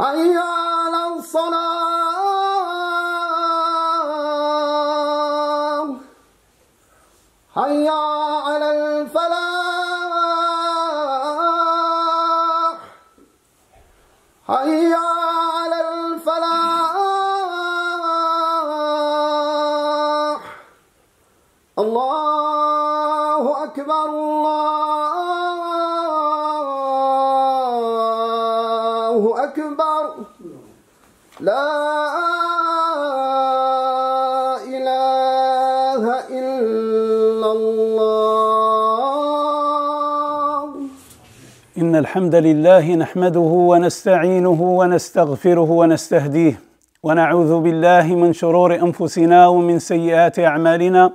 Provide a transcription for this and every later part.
حي على الصلاة الله أكبر لا إله إلا الله إن الحمد لله نحمده ونستعينه ونستغفره ونستهديه ونعوذ بالله من شرور أنفسنا ومن سيئات أعمالنا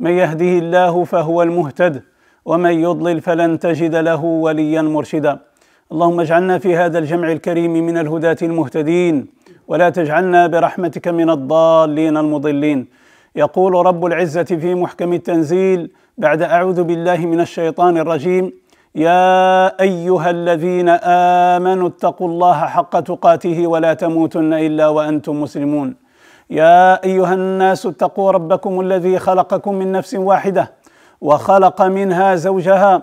من يهده الله فهو المهتد ومن يضلل فلن تجد له وليا مرشدا اللهم اجعلنا في هذا الجمع الكريم من الهداة المهتدين ولا تجعلنا برحمتك من الضالين المضلين يقول رب العزة في محكم التنزيل بعد أعوذ بالله من الشيطان الرجيم يا أيها الذين آمنوا اتقوا الله حق تقاته ولا تموتن إلا وأنتم مسلمون يا أيها الناس اتقوا ربكم الذي خلقكم من نفس واحدة وخلق منها زوجها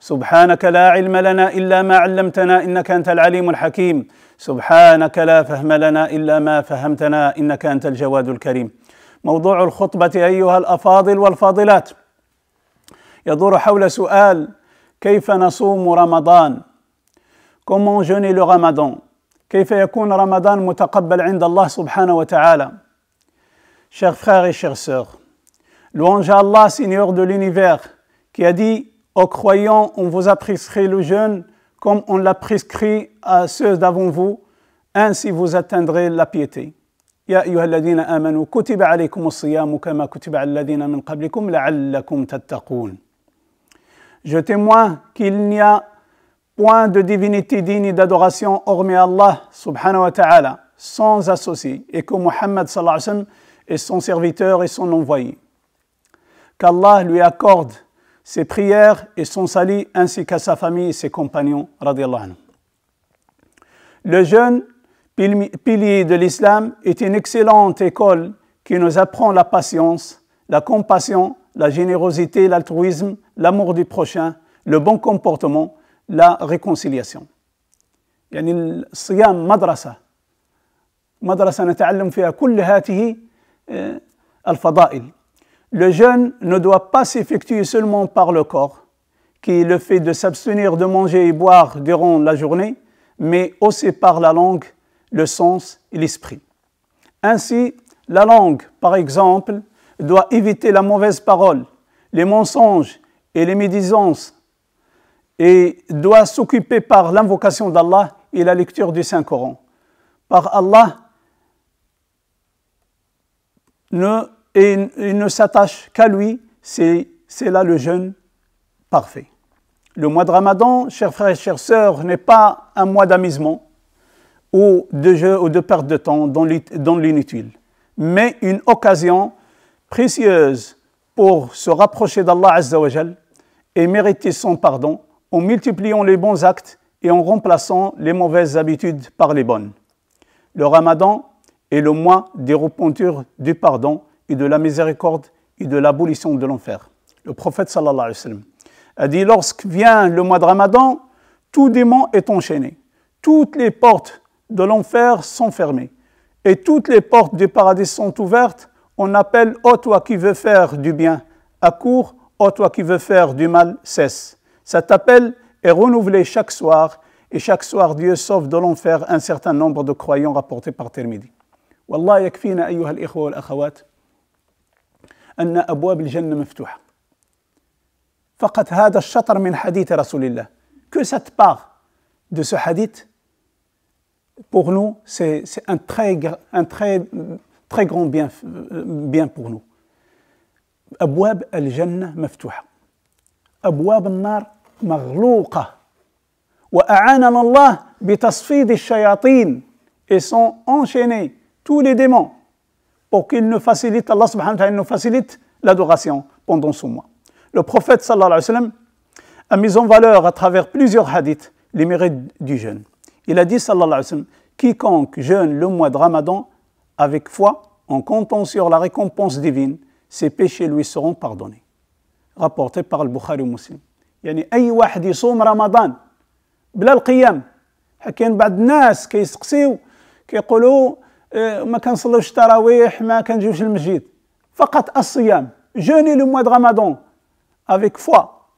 سبحانك لا علم لنا الا ما علمتنا انك انت العليم الحكيم سبحانك لا فهم لنا الا ما فهمتنا انك انت الجواد الكريم موضوع الخطبه ايها الافاضل والفاضلات يدور حول سؤال كيف نصوم رمضان comment jeûner le Ramadan كيف يكون رمضان متقبل عند الله سبحانه وتعالى chers frères et chers sœurs louange à Allah Seigneur de l'univers qui a dit Aux croyants, on vous a prescrit le jeûne comme on l'a prescrit à ceux d'avant vous, ainsi vous atteindrez la piété. Je témoins qu'il n'y a point de divinité digne d'adoration hormis Allah subhanahu wa ta'ala, sans associé, et que Muhammad sallallahu alayhi wa sallam est son serviteur et son envoyé. Qu'Allah lui accorde ses prières et son salut ainsi qu'à sa famille et ses compagnons. Le jeûne, pilier de l'islam, est une excellente école qui nous apprend la patience, la compassion, la générosité, l'altruisme, l'amour du prochain, le bon comportement, la réconciliation. madrasa. الصيام nous نتعلم فيها الفضائل le jeûne ne doit pas s'effectuer seulement par le corps, qui est le fait de s'abstenir de manger et boire durant la journée, mais aussi par la langue, le sens et l'esprit. Ainsi, la langue, par exemple, doit éviter la mauvaise parole, les mensonges et les médisances, et doit s'occuper par l'invocation d'Allah et la lecture du Saint-Coran. Par Allah, ne et il ne s'attache qu'à lui, c'est là le jeûne parfait. Le mois de Ramadan, chers frères et chères sœurs, n'est pas un mois d'amusement ou de jeu ou de perte de temps dans l'inutile, mais une occasion précieuse pour se rapprocher d'Allah Azzawajal et mériter son pardon en multipliant les bons actes et en remplaçant les mauvaises habitudes par les bonnes. Le Ramadan est le mois des repentures du pardon et de la miséricorde et de l'abolition de l'enfer. Le prophète sallallahu alayhi wa sallam a dit lorsque vient le mois de Ramadan, tout démon est enchaîné, toutes les portes de l'enfer sont fermées et toutes les portes du paradis sont ouvertes. On appelle ô oh, toi qui veux faire du bien, accours, ô oh, toi qui veux faire du mal, cesse. Cet appel est renouvelé chaque soir et chaque soir Dieu sauve de l'enfer un certain nombre de croyants rapportés par Tirmidhi. al ikhwa ikhwa wal akhawat. أن أبواب الجنة مفتوحة فقط هذا الشطر من حديث رسول الله سات باغ دو سو حديث بوغ نو سي سي ان تري ان تري تري grand بيان بيان بوغ نو أبواب الجنة مفتوحة أبواب النار مغلوقة وأعاننا الله بتصفيد الشياطين et sont enchaînés tous les démons pour qu'il nous facilite, Allah subhanahu wa ta'ala nous facilite l'adoration pendant ce mois. Le prophète sallallahu alayhi wa sallam a mis en valeur à travers plusieurs hadiths les mérites du jeûne. Il a dit sallallahu alayhi wa sallam, quiconque jeûne le mois de Ramadan avec foi, en comptant sur la récompense divine, ses péchés lui seront pardonnés. Rapporté par le Bukhari Muslim. يعني أي واحد يصوم رمضان بلا القيام حكين بعض الناس كيسقسيو كيقولوا إيه، ما كنصليوش التراويح ما كنجيوش للمسجد فقط الصيام جوني لو موي رمضان Ramadan avec foi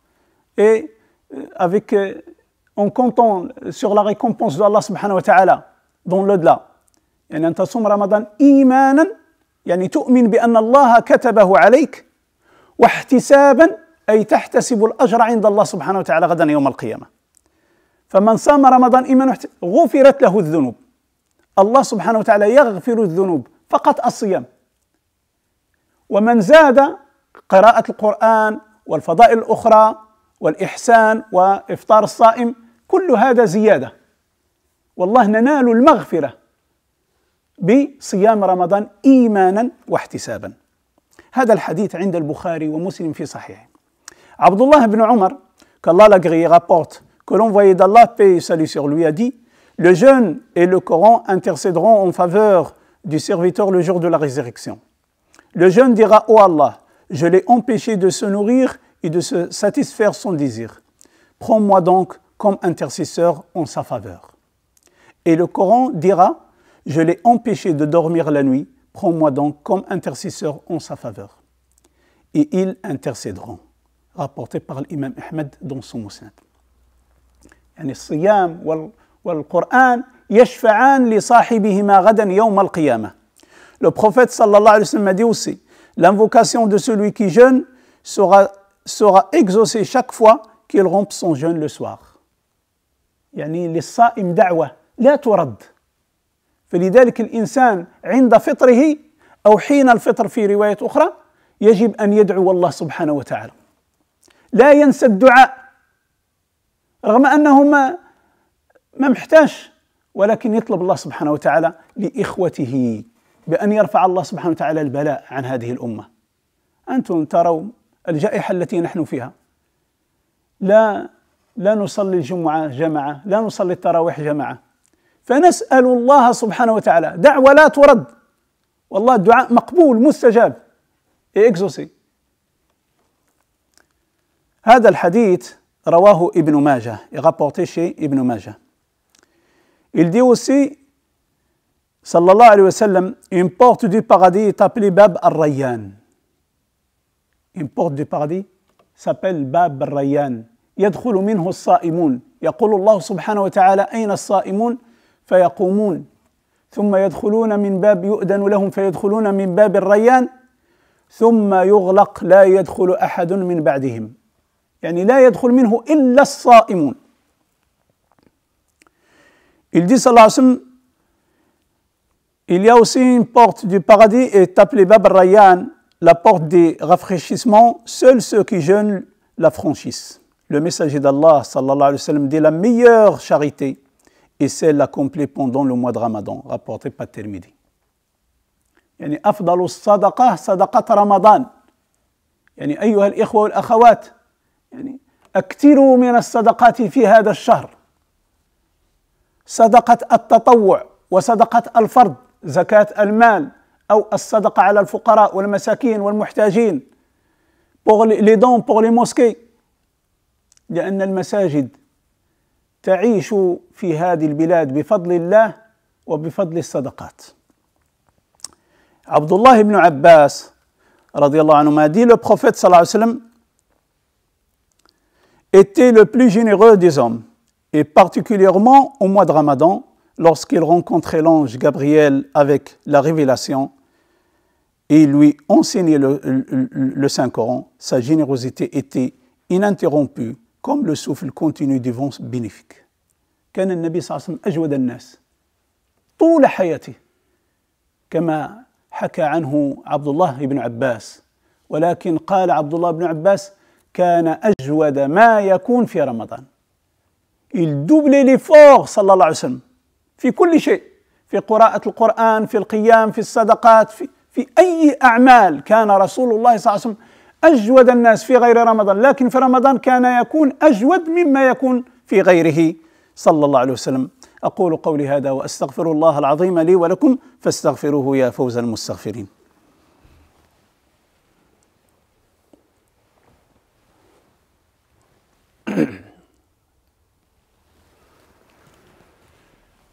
et euh, avec euh, en comptant sur la récompense d'Allah subhanahu wa ta'ala dans l'au-delà يعني أن تصوم رمضان إيمانا يعني تؤمن بأن الله كتبه عليك واحتسابا أي تحتسب الأجر عند الله سبحانه وتعالى غدا يوم القيامة فمن صام رمضان إيمانا غفرت له الذنوب الله سبحانه وتعالى يغفر الذنوب فقط الصيام ومن زاد قراءة القرآن والفضائل الأخرى والإحسان وإفطار الصائم كل هذا زيادة والله ننال المغفرة بصيام رمضان إيمانا واحتسابا هذا الحديث عند البخاري ومسلم في صحيحه عبد الله بن عمر قال الله rapporte que l'envoyé d'Allah paix et salut sur lui a dit Le jeûne et le Coran intercéderont en faveur du serviteur le jour de la résurrection. Le jeûne dira Ô oh Allah, je l'ai empêché de se nourrir et de se satisfaire son désir. Prends-moi donc comme intercesseur en sa faveur. Et le Coran dira Je l'ai empêché de dormir la nuit, prends-moi donc comme intercesseur en sa faveur. Et ils intercéderont. Rapporté par l'imam Ahmed dans son Moussad. والقرآن يشفعان لصاحبهما غدا يوم القيامة. Le prophète sallallahu alayhi wa sallam a dit aussi L'invocation de celui qui jeûne sera, sera exaucée chaque fois qu'il جون son jeûne le soir. يعني للصائم دعوة لا ترد فلذلك الإنسان عند فطره أو حين الفطر في رواية أخرى يجب أن يدعو الله سبحانه وتعالى لا ينسى الدعاء رغم أنه ما ما محتاج ولكن يطلب الله سبحانه وتعالى لإخوته بأن يرفع الله سبحانه وتعالى البلاء عن هذه الأمة أنتم تروا الجائحة التي نحن فيها لا لا نصلي الجمعة جماعة لا نصلي التراويح جماعة فنسأل الله سبحانه وتعالى دعوة لا ترد والله الدعاء مقبول مستجاب إيه، اكزوسي هذا الحديث رواه ابن ماجه يغبطي شي ابن ماجه Il dit aussi, sallallahu alayhi wa sallam, une porte du paradis est appelée Bab al-Rayyan. Une porte du paradis s'appelle Bab al-Rayyan. يدخل منه الصائمون يقول الله سبحانه وتعالى أين الصائمون فيقومون ثم يدخلون من باب يؤذن لهم فيدخلون من باب الريان ثم يغلق لا يدخل أحد من بعدهم يعني لا يدخل منه إلا الصائمون Il dit sallallahu alayhi wa sallam, il y a aussi une porte du paradis et appelée Bab Rayyan, la porte des rafraîchissements. Seuls ceux qui jeûnent la franchissent. Le messager d'Allah sallallahu alayhi wa sallam dit la meilleure charité est celle accomplie pendant le mois de Ramadan, rapporté par Tirmidhi. يعني أفضل الصدقة صدقة رمضان يعني أيها الإخوة والأخوات يعني أكثروا من الصدقات في هذا الشهر صدقة التطوع وصدقة الفرض زكاة المال أو الصدقة على الفقراء والمساكين والمحتاجين لأن المساجد تعيش في هذه البلاد بفضل الله وبفضل الصدقات عبد الله بن عباس رضي الله عنهما ما دي prophète صلى الله عليه وسلم était le plus généreux des hommes et particulièrement au mois de Ramadan, lorsqu'il rencontrait l'ange Gabriel avec la révélation et lui enseignait le, le Saint-Coran, sa générosité était ininterrompue, comme le souffle continu du vent bénéfique. كان النبي صلى الله عليه وسلم أجود الناس طول حياته كما حكى عنه عبد الله بن عباس ولكن قال عبد الله بن عباس كان أجود ما يكون في رمضان il doublait l'effort صلى الله عليه وسلم في كل شيء في قراءة القرآن في القيام في الصدقات في, في أي أعمال كان رسول الله صلى الله عليه وسلم أجود الناس في غير رمضان لكن في رمضان كان يكون أجود مما يكون في غيره صلى الله عليه وسلم أقول قولي هذا وأستغفر الله العظيم لي ولكم فاستغفروه يا فوز المستغفرين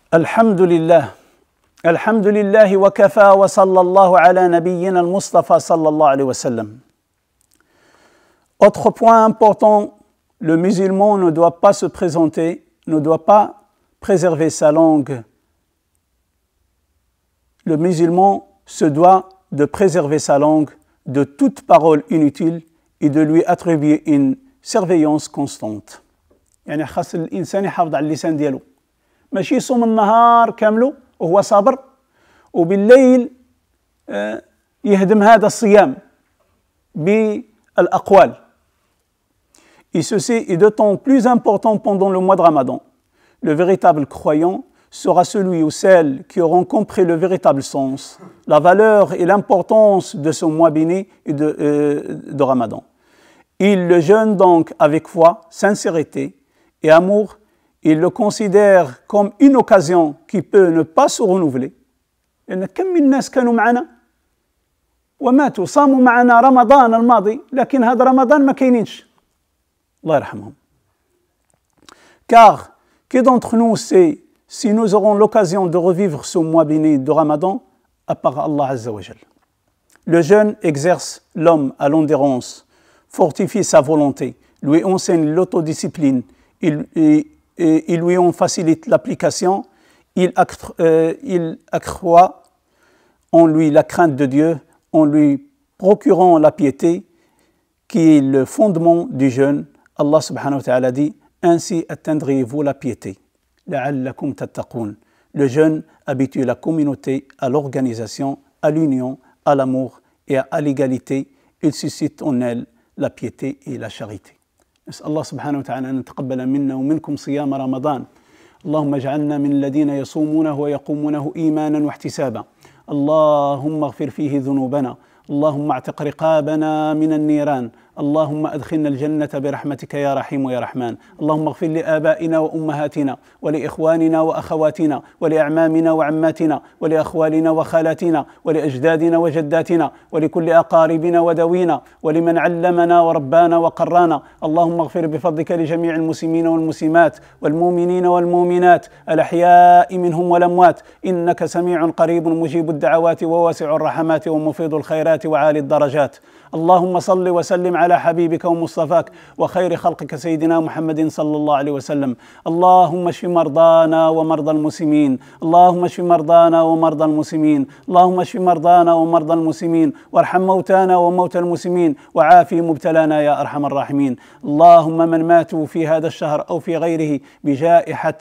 « Alhamdoulillah, لله wa لله وكفى وصلى Autre point important, le musulman ne doit pas se présenter, ne doit pas préserver sa langue. Le musulman se doit de préserver sa langue de toute parole inutile et de lui attribuer une surveillance constante. ماشي Et ceci est d'autant plus important pendant le mois de Ramadan. Le véritable croyant sera celui ou celle qui aura compris le véritable sens, la valeur et l'importance de ce mois béni de, euh, de Ramadan. Il le jeûne donc avec foi, sincérité et amour il le considère comme une occasion qui peut ne pas se renouveler. car qui d'entre nous sait si nous aurons l'occasion de revivre ce mois béni de Ramadan à part Allah Azza Le jeûne exerce l'homme à l'endurance, fortifie sa volonté, lui enseigne l'autodiscipline, il, et lui en facilite l'application, euh, il, accroît en lui la crainte de Dieu, en lui procurant la piété, qui est le fondement du jeûne. Allah subhanahu wa ta'ala dit Ainsi atteindrez-vous la piété. Le jeûne habitue la communauté à l'organisation, à l'union, à l'amour et à l'égalité. Il suscite en elle la piété et la charité. نسأل الله سبحانه وتعالى أن يتقبل منا ومنكم صيام رمضان اللهم اجعلنا من الذين يصومونه ويقومونه إيمانا واحتسابا اللهم اغفر فيه ذنوبنا اللهم اعتق رقابنا من النيران اللهم أدخلنا الجنة برحمتك يا رحيم يا رحمن اللهم اغفر لآبائنا وأمهاتنا ولإخواننا وأخواتنا ولأعمامنا وعماتنا ولأخوالنا وخالاتنا ولأجدادنا وجداتنا ولكل أقاربنا ودوينا ولمن علمنا وربانا وقرانا اللهم اغفر بفضلك لجميع المسلمين والمسلمات والمؤمنين والمؤمنات الأحياء منهم والأموات إنك سميع قريب مجيب الدعوات وواسع الرحمات ومفيض الخيرات وعالي الدرجات اللهم صل وسلم على حبيبك ومصطفاك وخير خلقك سيدنا محمد صلى الله عليه وسلم اللهم اشف مرضانا ومرضى المسلمين اللهم اشف مرضانا ومرضى المسلمين اللهم اشف مرضانا ومرضى المسلمين وارحم موتانا وموتى المسلمين وعافي مبتلانا يا ارحم الراحمين اللهم من ماتوا في هذا الشهر او في غيره بجائحه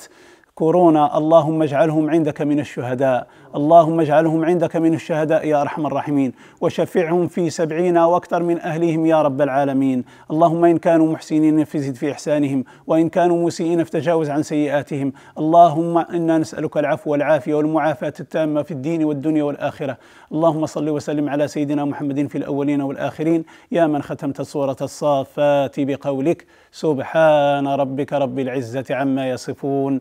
كورونا اللهم اجعلهم عندك من الشهداء اللهم اجعلهم عندك من الشهداء يا أرحم الراحمين وشفعهم في سبعين وأكثر من أهلهم يا رب العالمين اللهم إن كانوا محسنين فزد في إحسانهم وإن كانوا مسيئين فتجاوز عن سيئاتهم اللهم إنا نسألك العفو والعافية والمعافاة التامة في الدين والدنيا والآخرة اللهم صل وسلم على سيدنا محمد في الأولين والآخرين يا من ختمت سورة الصافات بقولك سبحان ربك رب العزة عما يصفون